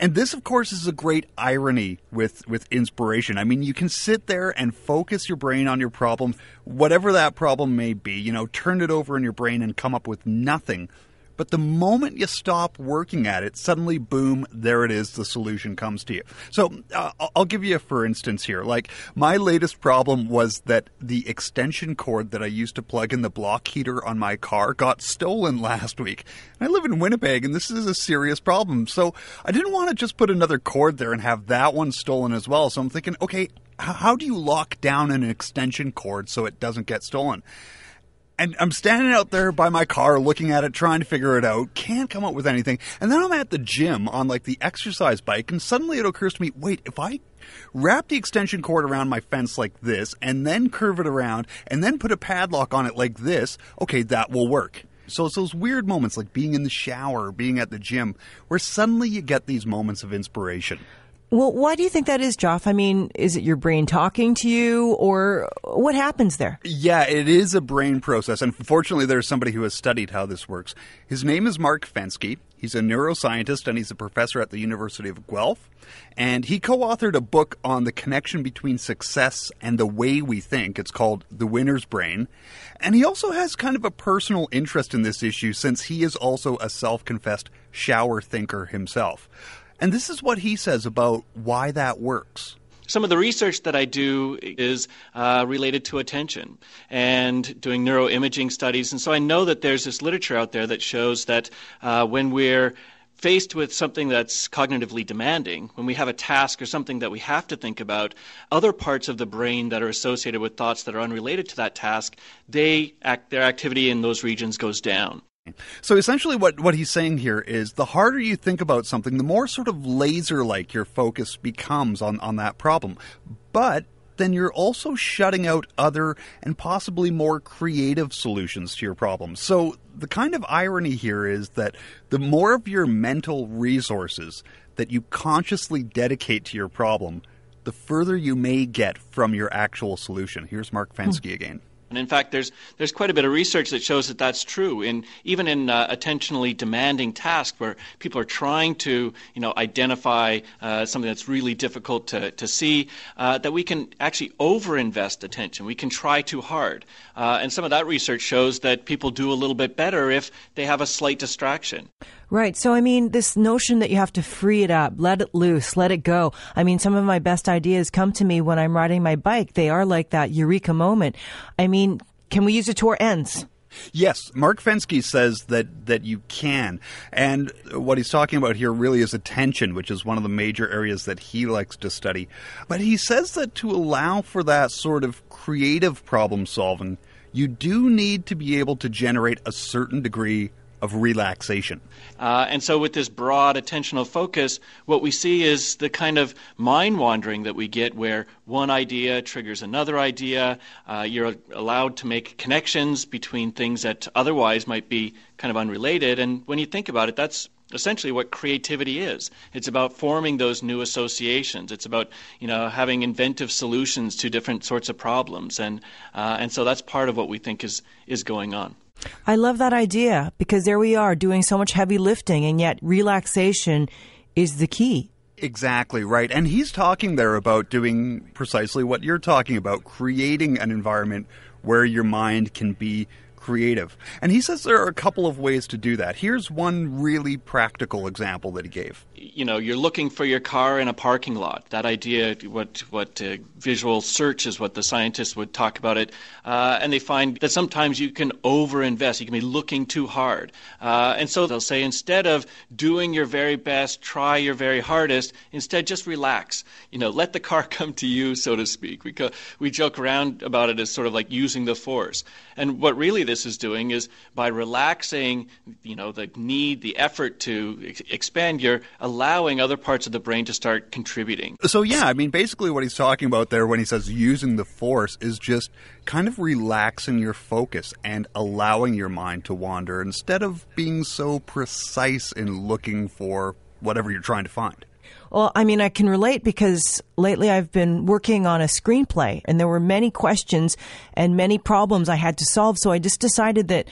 And this, of course, is a great irony with, with inspiration. I mean, you can sit there and focus your brain on your problem, whatever that problem may be, you know, turn it over in your brain and come up with nothing but the moment you stop working at it, suddenly, boom, there it is. The solution comes to you. So uh, I'll give you a for instance here. Like my latest problem was that the extension cord that I used to plug in the block heater on my car got stolen last week. And I live in Winnipeg, and this is a serious problem. So I didn't want to just put another cord there and have that one stolen as well. So I'm thinking, okay, how do you lock down an extension cord so it doesn't get stolen? and I'm standing out there by my car looking at it, trying to figure it out, can't come up with anything. And then I'm at the gym on like the exercise bike, and suddenly it occurs to me wait, if I wrap the extension cord around my fence like this, and then curve it around, and then put a padlock on it like this, okay, that will work. So it's those weird moments like being in the shower, being at the gym, where suddenly you get these moments of inspiration. Well, why do you think that is, Joff? I mean, is it your brain talking to you, or what happens there? Yeah, it is a brain process. Unfortunately, there's somebody who has studied how this works. His name is Mark Fensky. He's a neuroscientist and he's a professor at the University of Guelph. And he co authored a book on the connection between success and the way we think. It's called The Winner's Brain. And he also has kind of a personal interest in this issue since he is also a self confessed shower thinker himself. And this is what he says about why that works. Some of the research that I do is uh, related to attention and doing neuroimaging studies. And so I know that there's this literature out there that shows that uh, when we're faced with something that's cognitively demanding, when we have a task or something that we have to think about, other parts of the brain that are associated with thoughts that are unrelated to that task, they act, their activity in those regions goes down. So essentially, what, what he's saying here is the harder you think about something, the more sort of laser like your focus becomes on, on that problem. But then you're also shutting out other and possibly more creative solutions to your problem. So the kind of irony here is that the more of your mental resources that you consciously dedicate to your problem, the further you may get from your actual solution. Here's Mark Fansky hmm. again. And in fact, there's, there's quite a bit of research that shows that that's true. In, even in uh, attentionally demanding tasks where people are trying to you know, identify uh, something that's really difficult to, to see, uh, that we can actually overinvest attention. We can try too hard. Uh, and some of that research shows that people do a little bit better if they have a slight distraction. Right. So, I mean, this notion that you have to free it up, let it loose, let it go. I mean, some of my best ideas come to me when I'm riding my bike. They are like that eureka moment. I mean, mean, can we use it to our ends? Yes, Mark Fensky says that that you can, and what he's talking about here really is attention, which is one of the major areas that he likes to study. But he says that to allow for that sort of creative problem solving, you do need to be able to generate a certain degree of relaxation. Uh, and so, with this broad attentional focus, what we see is the kind of mind wandering that we get where one idea triggers another idea. Uh, you're allowed to make connections between things that otherwise might be kind of unrelated. And when you think about it, that's essentially what creativity is it's about forming those new associations it's about you know having inventive solutions to different sorts of problems and uh, and so that's part of what we think is is going on I love that idea because there we are doing so much heavy lifting, and yet relaxation is the key. Exactly right. And he's talking there about doing precisely what you're talking about creating an environment where your mind can be creative. And he says there are a couple of ways to do that. Here's one really practical example that he gave. You know, you're looking for your car in a parking lot. That idea, what what uh, visual search is, what the scientists would talk about it, uh, and they find that sometimes you can overinvest. You can be looking too hard, uh, and so they'll say instead of doing your very best, try your very hardest. Instead, just relax. You know, let the car come to you, so to speak. We co- we joke around about it as sort of like using the force. And what really this this is doing is by relaxing, you know, the need, the effort to ex- expand, you're allowing other parts of the brain to start contributing. So yeah, I mean, basically what he's talking about there when he says using the force is just kind of relaxing your focus and allowing your mind to wander instead of being so precise in looking for whatever you're trying to find. Well, I mean, I can relate because lately I've been working on a screenplay and there were many questions and many problems I had to solve. So I just decided that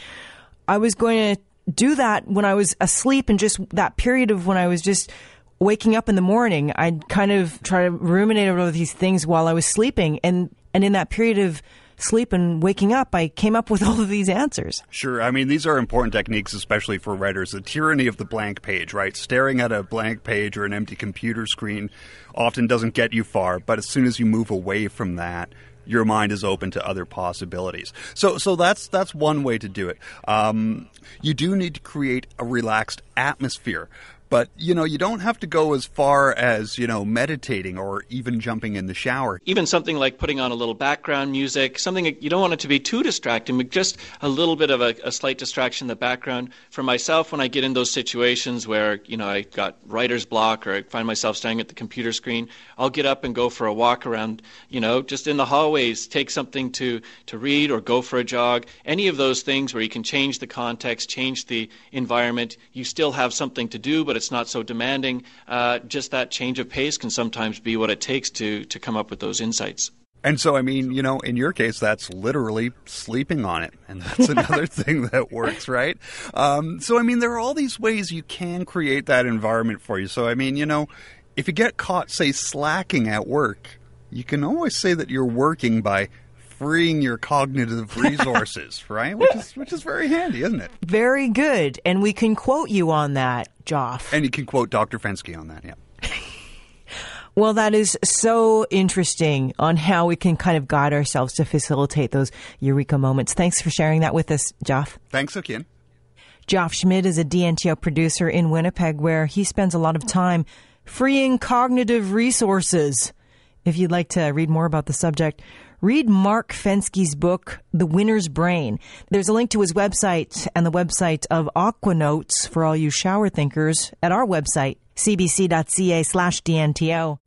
I was going to do that when I was asleep and just that period of when I was just waking up in the morning. I'd kind of try to ruminate over these things while I was sleeping. And, and in that period of sleep and waking up, I came up with all of these answers. Sure. I mean, these are important techniques, especially for writers. The tyranny of the blank page, right? Staring at a blank page or an empty computer screen often doesn't get you far, but as soon as you move away from that, your mind is open to other possibilities. So, so that's that's one way to do it. Um, you do need to create a relaxed atmosphere. But, you know, you don't have to go as far as, you know, meditating or even jumping in the shower. Even something like putting on a little background music, something you don't want it to be too distracting, but just a little bit of a, a slight distraction in the background. For myself, when I get in those situations where, you know, I got writer's block or I find myself staring at the computer screen, I'll get up and go for a walk around, you know, just in the hallways, take something to, to read or go for a jog. Any of those things where you can change the context, change the environment, you still have something to do, but it's not so demanding, uh, just that change of pace can sometimes be what it takes to to come up with those insights. And so, I mean, you know, in your case, that's literally sleeping on it. And that's another thing that works, right? Um, so, I mean, there are all these ways you can create that environment for you. So, I mean, you know, if you get caught, say, slacking at work, you can always say that you're working by freeing your cognitive resources, right? Which is which is very handy, isn't it? Very good, and we can quote you on that, Joff. And you can quote Dr. Fensky on that, yeah. Well, that is so interesting on how we can kind of guide ourselves to facilitate those eureka moments. Thanks for sharing that with us, Joff. Thanks, Okin. Joff Schmidt is a DNTO producer in Winnipeg, where he spends a lot of time freeing cognitive resources. If you'd like to read more about the subject, read Mark Fensky's book, The Winner's Brain. There's a link to his website and the website of Aquanotes for all you shower thinkers at our website, cbc.ca slash DNTO.